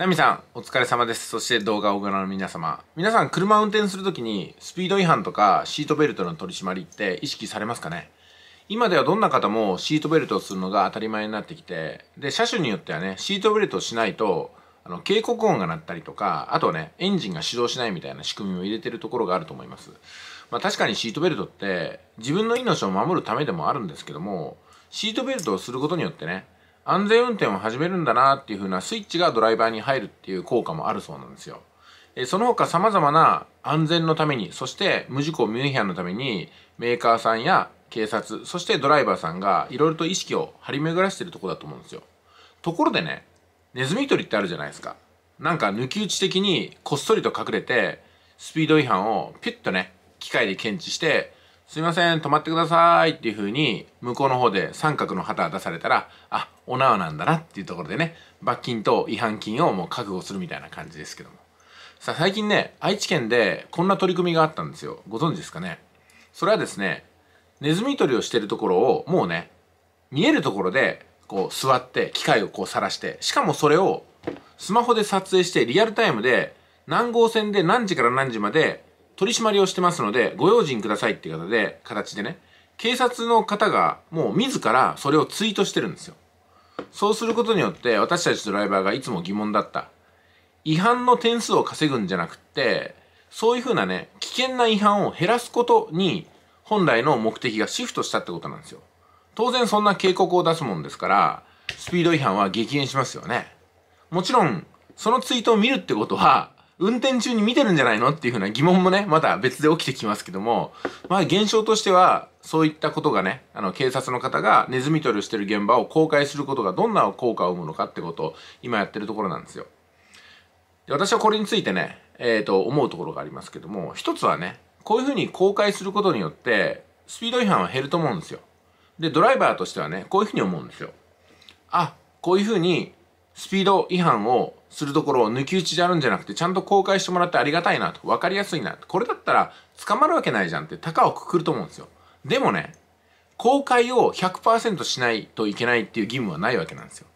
ナミさん、お疲れ様です。そして動画をご覧の皆様。皆さん、車を運転するときに、スピード違反とかシートベルトの取り締まりって意識されますかね今ではどんな方もシートベルトをするのが当たり前になってきて、で、車種によってはね、シートベルトをしないと、あの、警告音が鳴ったりとか、あとはね、エンジンが始動しないみたいな仕組みを入れてるところがあると思います。まあ確かにシートベルトって、自分の命を守るためでもあるんですけども、シートベルトをすることによってね、安全運転を始めるんだなっていう風なスイッチがドライバーに入るっていう効果もあるそうなんですよ。えその他様々な安全のために、そして無事故無違反のために、メーカーさんや警察、そしてドライバーさんがいろいろと意識を張り巡らしてるとこだと思うんですよ。ところでね、ネズミ捕りってあるじゃないですか。なんか抜き打ち的にこっそりと隠れて、スピード違反をピュッとね、機械で検知して、すいません、止まってくださいっていう風に、向こうの方で三角の旗出されたら、あ、お縄なんだなっていうところでね、罰金と違反金をもう覚悟するみたいな感じですけども。さあ、最近ね、愛知県でこんな取り組みがあったんですよ。ご存知ですかねそれはですね、ネズミ捕りをしてるところを、もうね、見えるところで、こう座って、機械をこう晒して、しかもそれをスマホで撮影してリアルタイムで、何号線で何時から何時まで取り締まりをしてますので、ご用心くださいっていう方で、形でね、警察の方がもう自らそれをツイートしてるんですよ。そうすることによって、私たちドライバーがいつも疑問だった。違反の点数を稼ぐんじゃなくって、そういうふうなね、危険な違反を減らすことに、本来の目的がシフトしたってことなんですよ。当然そんな警告を出すもんですから、スピード違反は激減しますよね。もちろん、そのツイートを見るってことは、運転中に見てるんじゃないのっていうふうな疑問もね、また別で起きてきますけども、まあ現象としては、そういったことがね、あの警察の方がネズミ捕りをしてる現場を公開することがどんな効果を生むのかってことを今やってるところなんですよ。で私はこれについてね、えっ、ー、と思うところがありますけども、一つはね、こういうふうに公開することによって、スピード違反は減ると思うんですよ。で、ドライバーとしてはね、こういうふうに思うんですよ。あ、こういうふうにスピード違反をするところを抜き打ちであるんじゃなくて、ちゃんと公開してもらってありがたいなと、わかりやすいなと。これだったら捕まるわけないじゃんって、高をくくると思うんですよ。でもね、公開を100%しないといけないっていう義務はないわけなんですよ。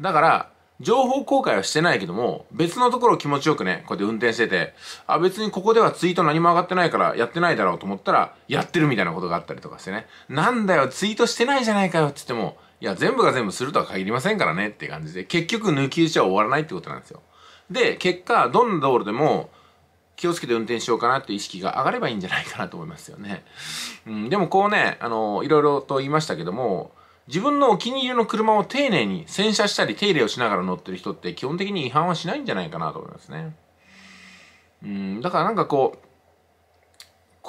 だから、情報公開はしてないけども、別のところを気持ちよくね、こうやって運転してて、あ、別にここではツイート何も上がってないからやってないだろうと思ったら、やってるみたいなことがあったりとかしてね、なんだよ、ツイートしてないじゃないかよって言っても、いや、全部が全部するとは限りませんからねって感じで、結局抜き打ちは終わらないってことなんですよ。で、結果、どんな道路でも気をつけて運転しようかなっていう意識が上がればいいんじゃないかなと思いますよね。うん、でもこうね、あの、いろいろと言いましたけども、自分のお気に入りの車を丁寧に洗車したり手入れをしながら乗ってる人って基本的に違反はしないんじゃないかなと思いますね。うん、だからなんかこう、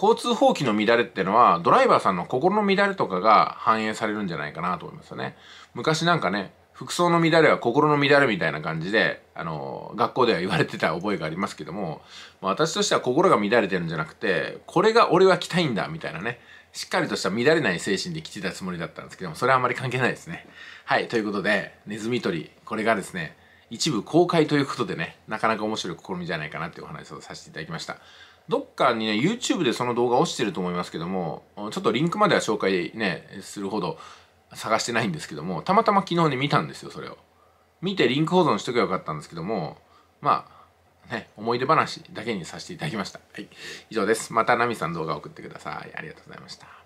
交通法規の乱れっていうのは、ドライバーさんの心の乱れとかが反映されるんじゃないかなと思いますよね。昔なんかね、服装の乱れは心の乱れみたいな感じで、あの、学校では言われてた覚えがありますけども、私としては心が乱れてるんじゃなくて、これが俺は着たいんだ、みたいなね、しっかりとした乱れない精神で着てたつもりだったんですけども、それはあまり関係ないですね。はい、ということで、ネズミ捕り、これがですね、一部公開ということでね、なかなか面白い試みじゃないかなっていうお話をさせていただきました。どっかにね、YouTube でその動画落ちてると思いますけども、ちょっとリンクまでは紹介ね、するほど探してないんですけども、たまたま昨日ね、見たんですよ、それを。見てリンク保存しとけばよかったんですけども、まあ、ね、思い出話だけにさせていただきました。はい。以上です。またナミさん動画送ってください。ありがとうございました。